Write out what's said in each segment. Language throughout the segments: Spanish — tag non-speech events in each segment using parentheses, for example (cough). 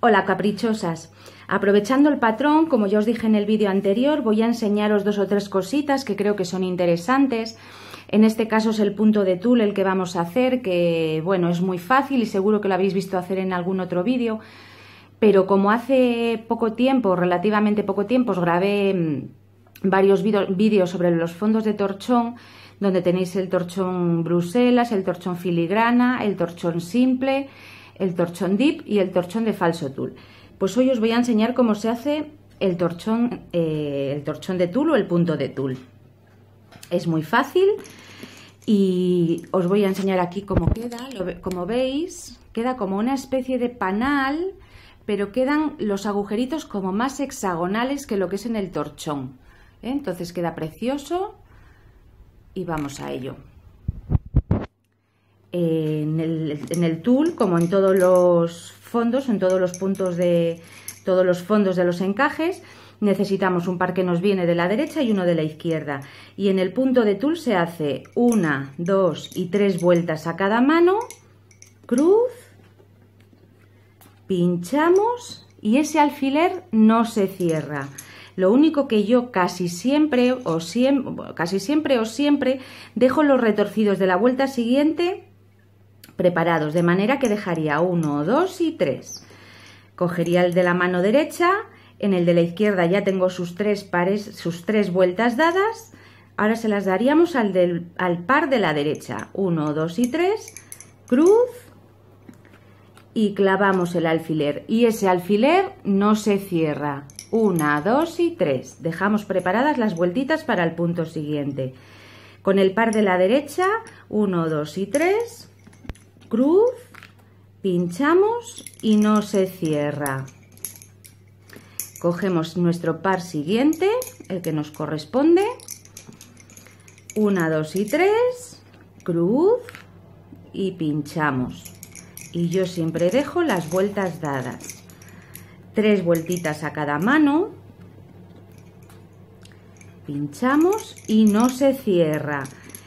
Hola caprichosas. Aprovechando el patrón, como ya os dije en el vídeo anterior, voy a enseñaros dos o tres cositas que creo que son interesantes. En este caso es el punto de tul el que vamos a hacer, que bueno, es muy fácil y seguro que lo habéis visto hacer en algún otro vídeo. Pero como hace poco tiempo, relativamente poco tiempo, os grabé mm, varios vídeos sobre los fondos de torchón, donde tenéis el torchón Bruselas, el torchón filigrana, el torchón simple el torchón dip y el torchón de falso tul. Pues hoy os voy a enseñar cómo se hace el torchón, eh, el torchón de tul o el punto de tul. Es muy fácil y os voy a enseñar aquí cómo queda. como veis, queda como una especie de panal, pero quedan los agujeritos como más hexagonales que lo que es en el torchón. ¿eh? Entonces queda precioso y vamos a ello en el, en tul, como en todos los fondos, en todos los puntos de todos los fondos de los encajes, necesitamos un par que nos viene de la derecha y uno de la izquierda. Y en el punto de tul se hace una, dos y tres vueltas a cada mano, cruz, pinchamos y ese alfiler no se cierra. Lo único que yo casi siempre o casi siempre o siempre dejo los retorcidos de la vuelta siguiente preparados, de manera que dejaría 1, 2 y 3 Cogería el de la mano derecha, en el de la izquierda ya tengo sus tres pares, sus tres vueltas dadas. Ahora se las daríamos al, al par de la derecha, 1, 2 y 3, cruz y clavamos el alfiler. Y ese alfiler no se cierra, 1, 2 y 3. Dejamos preparadas las vueltitas para el punto siguiente. Con el par de la derecha, 1, 2 y 3, cruz, pinchamos y no se cierra. Cogemos nuestro par siguiente, el que nos corresponde, 1, 2 y 3, cruz y pinchamos. Y yo siempre dejo las vueltas dadas. Tres vueltitas a cada mano, pinchamos y no se cierra.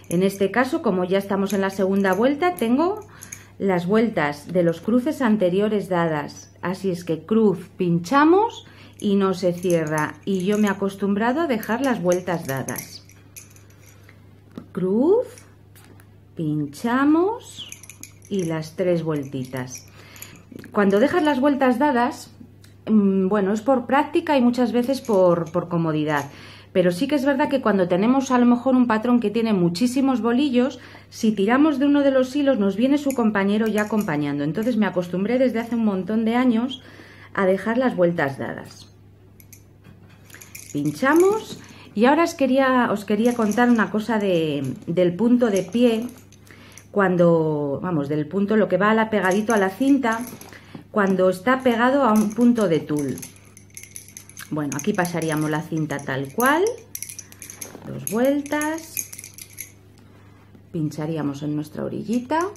En este caso, como ya estamos en la segunda vuelta, tengo las vueltas de los cruces anteriores dadas. Así es que cruz, pinchamos y no se cierra. Y yo me he acostumbrado a dejar las vueltas dadas. Cruz, pinchamos y las tres vueltitas. Cuando dejas las vueltas dadas, mm, bueno, es por práctica y muchas veces por, por comodidad. Pero sí que es verdad que cuando tenemos a lo mejor un patrón que tiene muchísimos bolillos, si tiramos de uno de los hilos nos viene su compañero ya acompañando. Entonces me acostumbré desde hace un montón de años a dejar las vueltas dadas. Pinchamos y ahora os quería, os quería contar una cosa del punto de pie, cuando, vamos, del punto lo que va a la, pegadito a la cinta, cuando está pegado a un punto de tul. Bueno, aquí pasaríamos la cinta tal cual, dos vueltas, pincharíamos en nuestra orillita,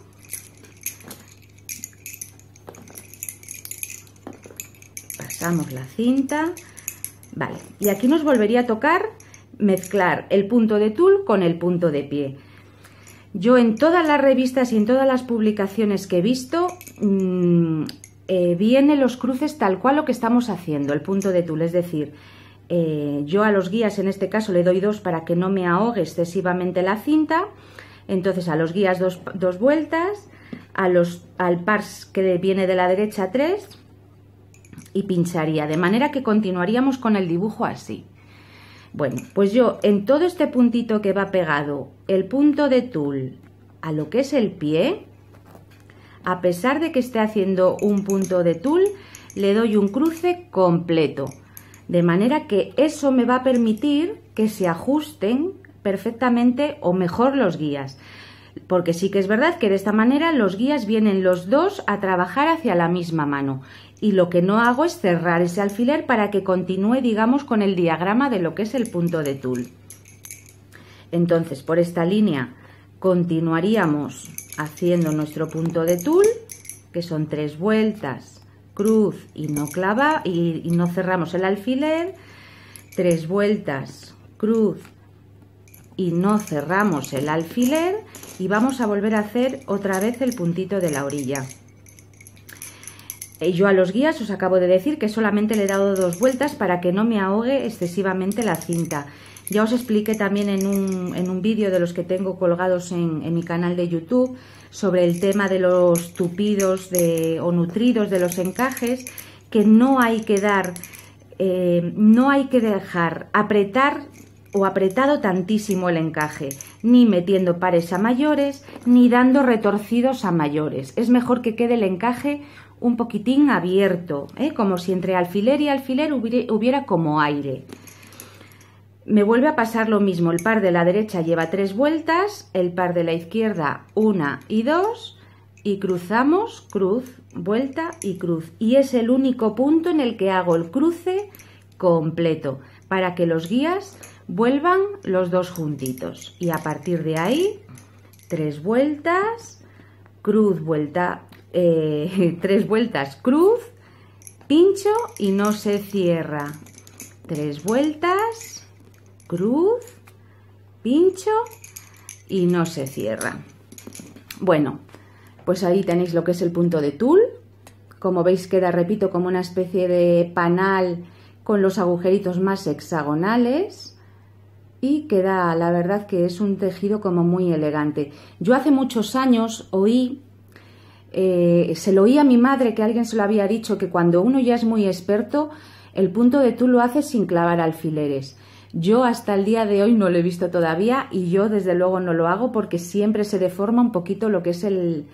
pasamos la cinta, vale, y aquí nos volvería a tocar mezclar el punto de tul con el punto de pie. Yo en todas las revistas y en todas las publicaciones que he visto mm, eh, viene los cruces tal cual lo que estamos haciendo, el punto de tul, es decir, eh, yo a los guías en este caso le doy dos para que no me ahogue excesivamente la cinta, entonces a los guías dos, dos vueltas, a los, al pars que viene de la derecha tres y pincharía, de manera que continuaríamos con el dibujo así. Bueno, pues yo en todo este puntito que va pegado el punto de tul a lo que es el pie, a pesar de que esté haciendo un punto de tul, le doy un cruce completo. De manera que eso me va a permitir que se ajusten perfectamente o mejor los guías. Porque sí que es verdad que de esta manera los guías vienen los dos a trabajar hacia la misma mano. Y lo que no hago es cerrar ese alfiler para que continúe, digamos, con el diagrama de lo que es el punto de tul. Entonces, por esta línea continuaríamos haciendo nuestro punto de tul, que son tres vueltas, cruz y no, clava, y, no cerramos el alfiler, tres vueltas, cruz y no cerramos el alfiler y vamos a volver a hacer otra vez el puntito de la orilla. Eh, yo a los guías os acabo de decir que solamente le he dado dos vueltas para que no me ahogue excesivamente la cinta. Ya os expliqué también en un, en un vídeo de los que tengo colgados en, mi canal de YouTube sobre el tema de los tupidos de, o nutridos de los encajes, que no hay que dar, eh, no hay que dejar apretar o apretado tantísimo el encaje, ni metiendo pares a mayores, ni dando retorcidos a mayores. Es mejor que quede el encaje un poquitín abierto, ¿eh? como si entre alfiler y alfiler hubiera como aire me vuelve a pasar lo mismo. El par de la derecha lleva tres vueltas, el par de la izquierda una y dos, y cruzamos, cruz, vuelta y cruz. Y es el único punto en el que hago el cruce completo, para que los guías vuelvan los dos juntitos. Y a partir de ahí, tres vueltas, cruz, vuelta, eh, (laughs) tres vueltas, cruz, pincho y no se cierra. Tres vueltas, cruz, pincho y no se cierra. Bueno, pues ahí tenéis lo que es el punto de tul. Como veis queda, repito, como una especie de panal con los agujeritos más hexagonales y queda, la verdad, que es un tejido como muy elegante. Yo hace muchos años oí, eh, se lo oí a mi madre que alguien se lo había dicho, que cuando uno ya es muy experto, el punto de tul lo hace sin clavar alfileres. Yo hasta el día de hoy no lo he visto todavía y yo desde luego no lo hago porque siempre se deforma un poquito lo que es el,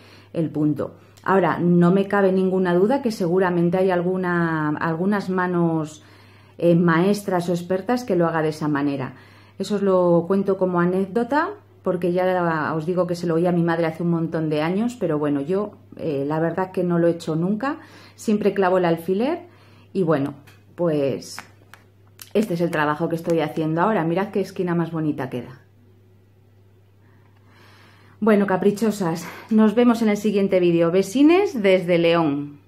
punto. Ahora, no me cabe ninguna duda que seguramente hay alguna, algunas manos eh, maestras o expertas que lo haga de esa manera. Eso os lo cuento como anécdota porque ya os digo que se lo oí a mi madre hace un montón de años, pero bueno, yo eh, la verdad que no lo he hecho nunca, siempre clavo el alfiler y bueno, pues este es el trabajo que estoy haciendo ahora. Mirad qué esquina más bonita queda. Bueno, caprichosas, nos vemos en el siguiente vídeo. Besines desde León.